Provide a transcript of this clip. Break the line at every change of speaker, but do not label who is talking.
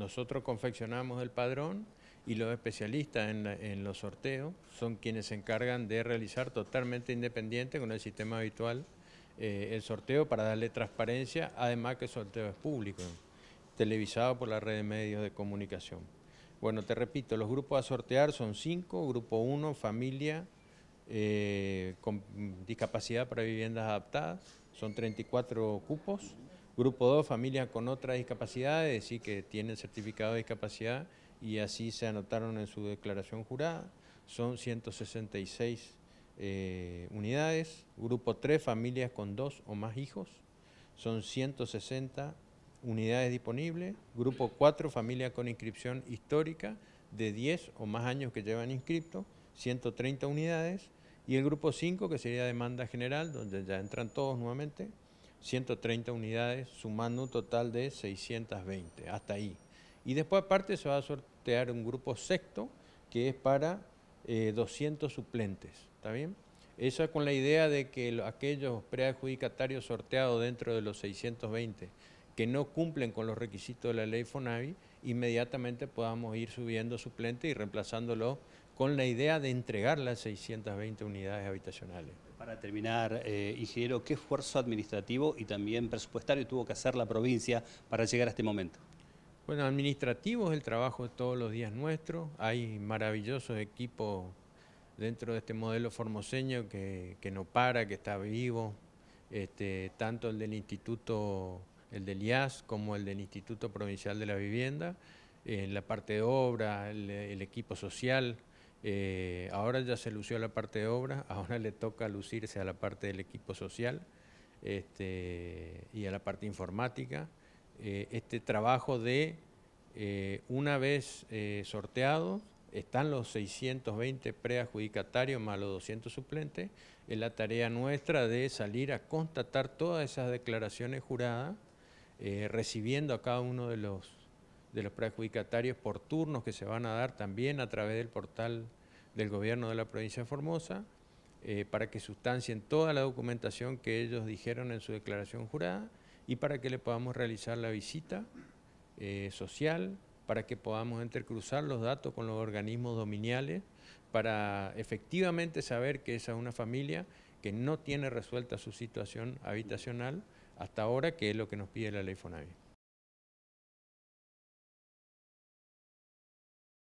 Nosotros confeccionamos el padrón y los especialistas en, los sorteos son quienes se encargan de realizar totalmente independiente con el sistema habitual eh, el sorteo para darle transparencia, además que el sorteo es público, televisado por la red de medios de comunicación. Bueno, te repito, los grupos a sortear son cinco, grupo 1, familia, eh, con discapacidad para viviendas adaptadas, son 34 cupos. Grupo 2, familias con otras discapacidad, es decir, que tienen certificado de discapacidad y así se anotaron en su declaración jurada. Son 166 eh, unidades. Grupo 3, familias con dos o más hijos. Son 160 unidades disponibles. Grupo 4, familias con inscripción histórica de 10 o más años que llevan inscripto, 130 unidades. Y el grupo 5, que sería demanda general, donde ya entran todos nuevamente, 130 unidades, sumando un total de 620, hasta ahí. Y después aparte se va a sortear un grupo sexto que es para 200 eh, suplentes, ¿está bien? Eso con la idea de que aquellos preadjudicatarios sorteados dentro de los 620 que no cumplen con los requisitos de la ley FONAVI, inmediatamente podamos ir subiendo suplentes y reemplazándolos con la idea de entregar las 620 unidades habitacionales. Para terminar, eh, ingeniero, ¿qué esfuerzo administrativo y también presupuestario tuvo que hacer la provincia para llegar a este momento? Bueno, administrativo es el trabajo de todos los días nuestro. Hay maravillosos equipos dentro de este modelo formoseño que, no para, que está vivo. Este, tanto el del Instituto, el del IAS, como el del Instituto Provincial de la Vivienda. En la parte de obra, el equipo social, eh, ahora ya se lució la parte de obra, ahora le toca lucirse a la parte del equipo social este, y a la parte informática. Eh, este trabajo de, eh, una vez sorteado, están los 620 preadjudicatarios más los 200 suplentes, es la tarea nuestra de salir a constatar todas esas declaraciones juradas, recibiendo a cada uno de los de los prejudicatarios por turnos que se van a dar también a través del portal del gobierno de la provincia de Formosa, eh, para que sustancien toda la documentación que ellos dijeron en su declaración jurada y para que le podamos realizar la visita eh, social, para que podamos entrecruzar los datos con los organismos dominiales, para efectivamente saber que esa es una familia que no tiene resuelta su situación habitacional hasta ahora, que es lo que nos pide la ley FONAVI.